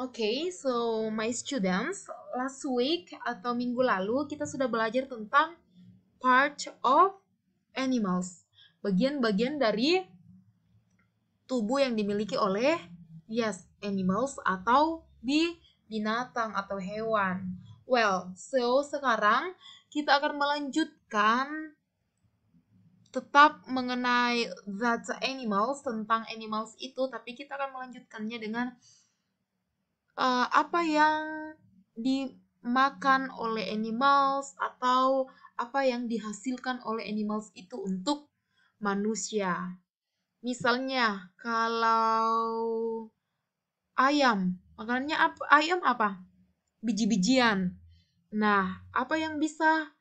okay, so my students, last week atau minggu lalu kita sudah belajar tentang part of animals, bagian-bagian dari tubuh yang dimiliki oleh yes animals atau bi binatang atau hewan. Well, so sekarang kita akan melanjutkan tetap mengenai that animals tentang animals itu, tapi kita akan melanjutkannya dengan uh, apa yang dimakan oleh animals atau apa yang dihasilkan oleh animals itu untuk manusia. Misalnya kalau ayam, makanannya apa? Ayam apa? Biji-bijian. Nah, apa yang bisa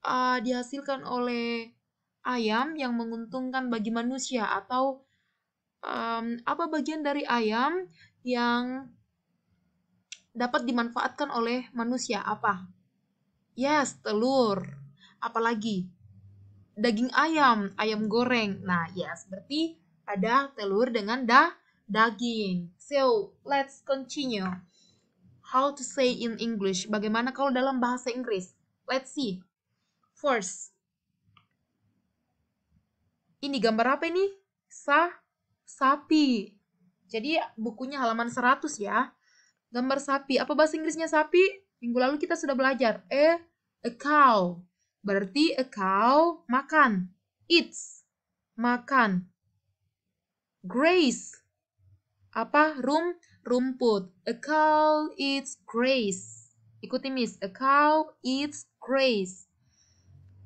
uh, dihasilkan oleh ayam yang menguntungkan bagi manusia atau um, apa bagian dari ayam yang dapat dimanfaatkan oleh manusia apa? Yes, telur. Apalagi daging ayam, ayam goreng. Nah, yes, berarti ada telur dengan da daging. So, let's continue. How to say in English? Bagaimana kalau dalam bahasa Inggris? Let's see. First. Ini gambar apa ini? Sa sapi. Jadi bukunya halaman 100 ya gambar sapi. Apa bahasa Inggrisnya sapi? Minggu lalu kita sudah belajar. eh a cow. Berarti a cow makan. Eats. Makan. Grace. Apa? Rum, rumput. A cow eats grace. Ikuti Miss. A cow eats grace.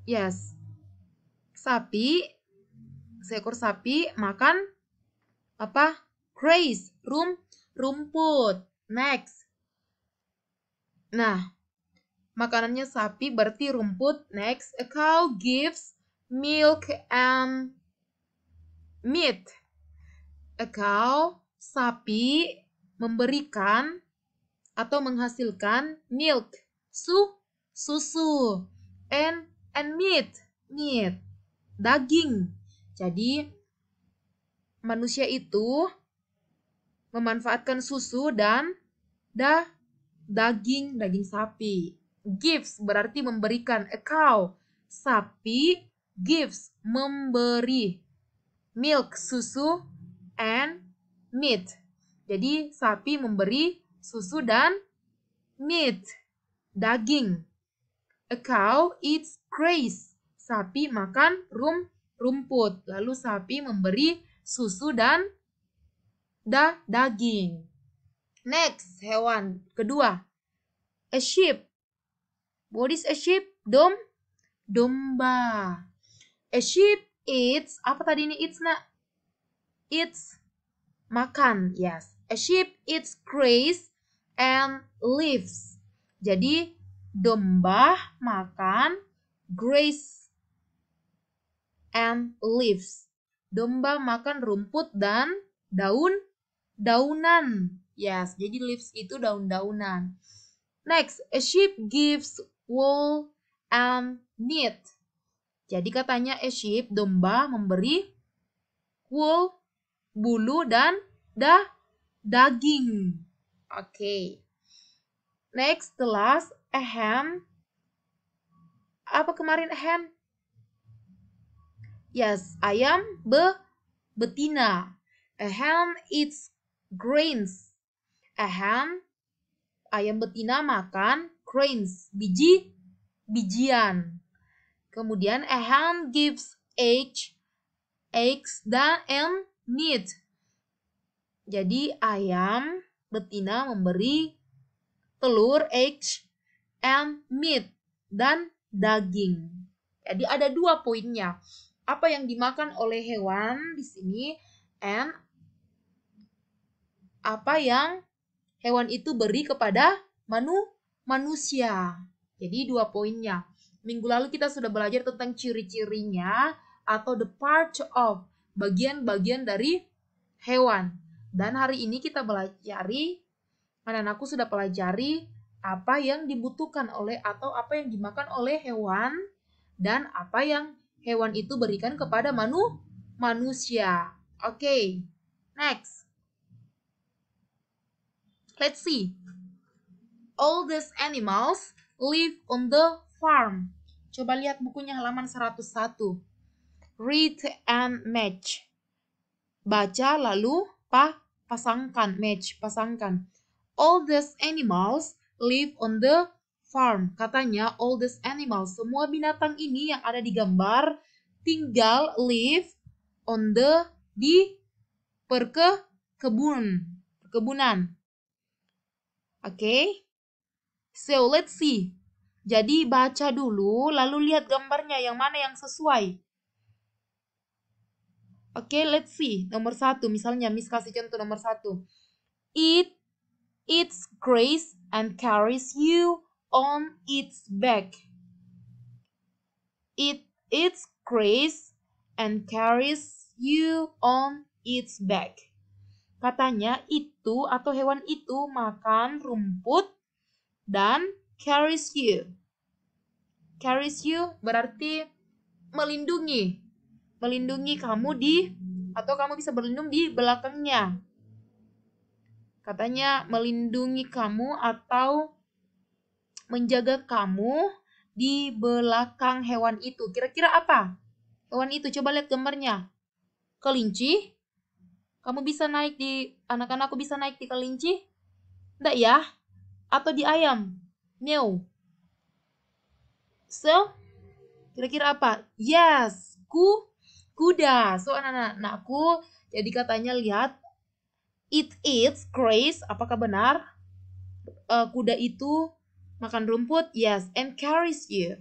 Yes. Sapi, seekor sapi makan apa? Grace, rum, rumput. Next. Nah, makanannya sapi berarti rumput. Next, a cow gives milk and meat. A cow, sapi, memberikan atau menghasilkan milk, su, susu, and and meat, meat, daging. Jadi manusia itu memanfaatkan susu dan da daging daging sapi. Gives berarti memberikan a eh, cow sapi gives memberi milk susu and meat. Jadi sapi memberi susu dan meat daging. A cow eats grass. Sapi makan rum rumput. Lalu sapi memberi susu dan da daging. Next, hewan kedua. A sheep. What is a sheep? Dom domba. A sheep eats apa tadi ini eats nak? Eats makan. Yes. A sheep eats grass and leaves. Jadi domba makan grass and leaves. Domba makan rumput dan daun daunan. Yes, jadi leaves itu daun-daunan. Next, a sheep gives wool and meat. Jadi katanya a sheep, domba memberi wool, bulu, dan da daging. Oke. Okay. Next, the last, a ham. Apa kemarin a ham? Yes, ayam be betina. A hen eats grains. Ahem, ayam betina makan grains, biji, bijian. Kemudian ayam gives egg, eggs dan and meat. Jadi ayam betina memberi telur, eggs, and meat dan daging. Jadi ada dua poinnya. Apa yang dimakan oleh hewan di sini and apa yang hewan itu beri kepada manu manusia. Jadi dua poinnya. Minggu lalu kita sudah belajar tentang ciri-cirinya atau the part of bagian-bagian dari hewan. Dan hari ini kita belajar pelajari, aku sudah pelajari apa yang dibutuhkan oleh atau apa yang dimakan oleh hewan dan apa yang hewan itu berikan kepada manu manusia. Oke, okay, next. Let's see. All these animals live on the farm. Coba lihat bukunya halaman 101. Read and match. Baca lalu pa pasangkan, match, pasangkan. All these animals live on the farm. Katanya all these animals, semua binatang ini yang ada di gambar tinggal live on the di perke kebun, perkebunan. Oke. Okay? So, let's see. Jadi baca dulu, lalu lihat gambarnya yang mana yang sesuai. Oke, okay, let's see. Nomor satu, misalnya Miss kasih contoh nomor satu. It, its grace and carries you on its back. It, its grace and carries you on its back. Katanya itu atau hewan itu makan rumput dan carries you. Carries you berarti melindungi. Melindungi kamu di atau kamu bisa berlindung di belakangnya. Katanya melindungi kamu atau menjaga kamu di belakang hewan itu. Kira-kira apa? Hewan itu coba lihat gambarnya. Kelinci, kamu bisa naik di anak-anakku bisa naik di kelinci? Enggak ya? Atau di ayam? Meow. So, kira-kira apa? Yes, ku kuda. So, anak-anakku, jadi katanya lihat it eats grass. Apakah benar? Uh, kuda itu makan rumput? Yes, and carries you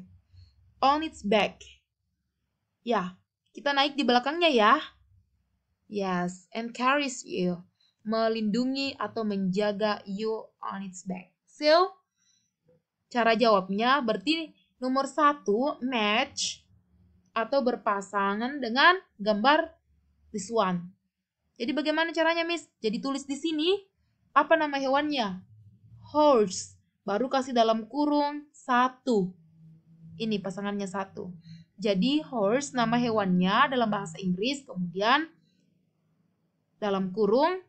on its back. Ya, kita naik di belakangnya ya. Yes, and carries you, melindungi atau menjaga you on its back. So, cara jawabnya berarti nomor satu match atau berpasangan dengan gambar this one. Jadi bagaimana caranya, Miss? Jadi tulis di sini apa nama hewannya? Horse. Baru kasih dalam kurung satu. Ini pasangannya satu. Jadi horse nama hewannya dalam bahasa Inggris, kemudian dalam kurung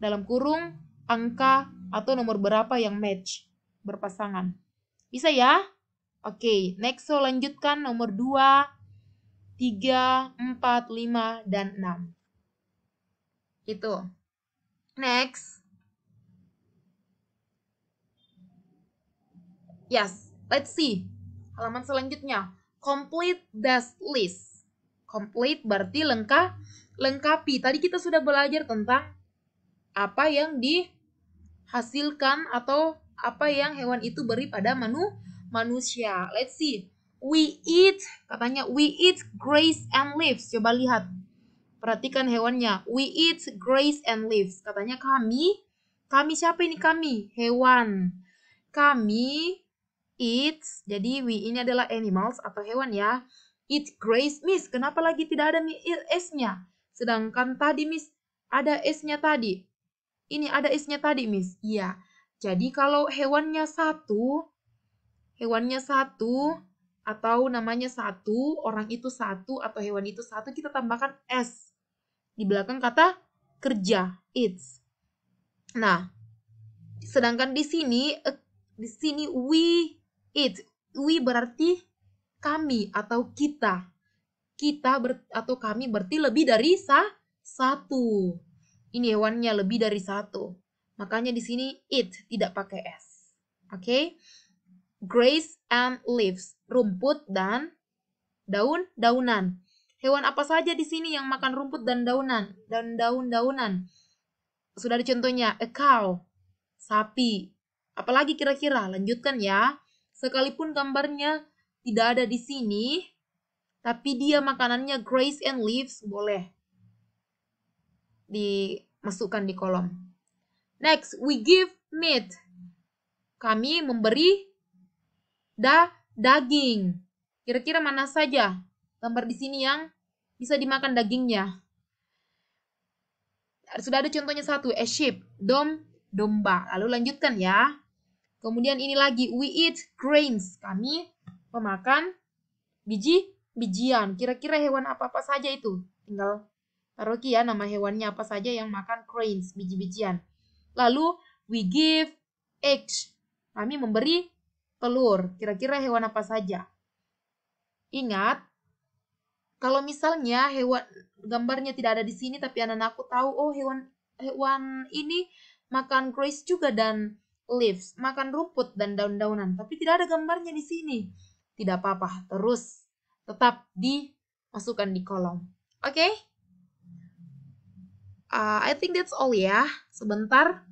dalam kurung angka atau nomor berapa yang match berpasangan. Bisa ya? Oke, okay, next so lanjutkan nomor 2, 3, 4, 5, dan 6. Itu. Next. Yes, let's see. Halaman selanjutnya. Complete this list. Complete berarti hmm. lengkap, lengkapi. Tadi kita sudah belajar tentang apa yang dihasilkan atau apa yang hewan itu beri pada manu manusia. Let's see. We eat, katanya we eat grass and leaves. Coba lihat. Perhatikan hewannya. We eat grass and leaves. Katanya kami. Kami siapa ini kami? Hewan. Kami eat, Jadi we ini adalah animals atau hewan ya. It grace miss. Kenapa lagi tidak ada s-nya? Sedangkan tadi miss ada s-nya tadi. Ini ada s-nya tadi miss. Iya. Jadi kalau hewannya satu, hewannya satu atau namanya satu, orang itu satu atau hewan itu satu, kita tambahkan s di belakang kata kerja it's. Nah, sedangkan di sini eh, di sini we it we berarti kami atau kita. Kita ber, atau kami berarti lebih dari sah, satu. Ini hewannya lebih dari satu. Makanya di sini it tidak pakai s. Oke? Okay? Grace and leaves, rumput dan daun-daunan. Hewan apa saja di sini yang makan rumput dan daunan dan daun-daunan? Sudah ada contohnya, a cow, sapi. Apalagi kira-kira? Lanjutkan ya. Sekalipun gambarnya tidak ada di sini, tapi dia makanannya grace and leaves boleh dimasukkan di kolom. Next, we give meat. Kami memberi da daging. Kira-kira mana saja gambar di sini yang bisa dimakan dagingnya? Sudah ada contohnya satu, a sheep, dom, domba. Lalu lanjutkan ya. Kemudian ini lagi, we eat grains. Kami pemakan biji-bijian. Kira-kira hewan apa-apa saja itu. Tinggal taruh ya nama hewannya apa saja yang makan grains, biji-bijian. Lalu we give eggs. Kami memberi telur. Kira-kira hewan apa saja? Ingat, kalau misalnya hewan gambarnya tidak ada di sini tapi anak-anakku tahu oh hewan hewan ini makan grass juga dan leaves, makan rumput dan daun-daunan, tapi tidak ada gambarnya di sini tidak apa-apa, terus tetap dimasukkan di kolom. Oke? Okay? Uh, I think that's all ya. Sebentar.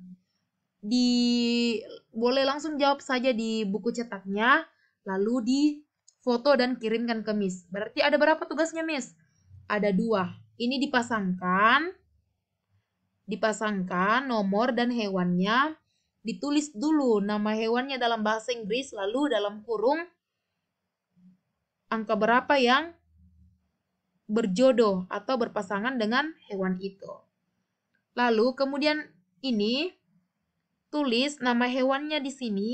Di boleh langsung jawab saja di buku cetaknya, lalu di foto dan kirimkan ke Miss. Berarti ada berapa tugasnya, Miss? Ada dua. Ini dipasangkan, dipasangkan nomor dan hewannya, ditulis dulu nama hewannya dalam bahasa Inggris, lalu dalam kurung angka berapa yang berjodoh atau berpasangan dengan hewan itu. Lalu kemudian ini tulis nama hewannya di sini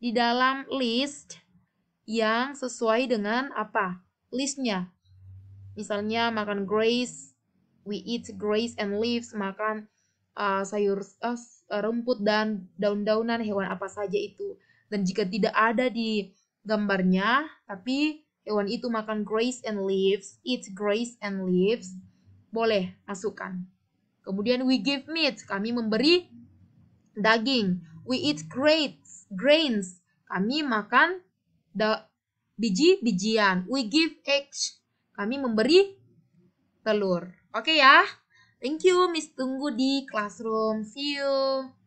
di dalam list yang sesuai dengan apa? Listnya. Misalnya makan grace, we eat grace and leaves, makan uh, sayur uh, uh, rumput dan daun-daunan hewan apa saja itu. Dan jika tidak ada di gambarnya, tapi hewan itu makan grace and leaves, eat grace and leaves, boleh masukkan. Kemudian we give meat, kami memberi daging. We eat grapes, grains, kami makan da biji-bijian. We give eggs, kami memberi telur. Oke okay ya. Thank you, Miss tunggu di classroom. See you.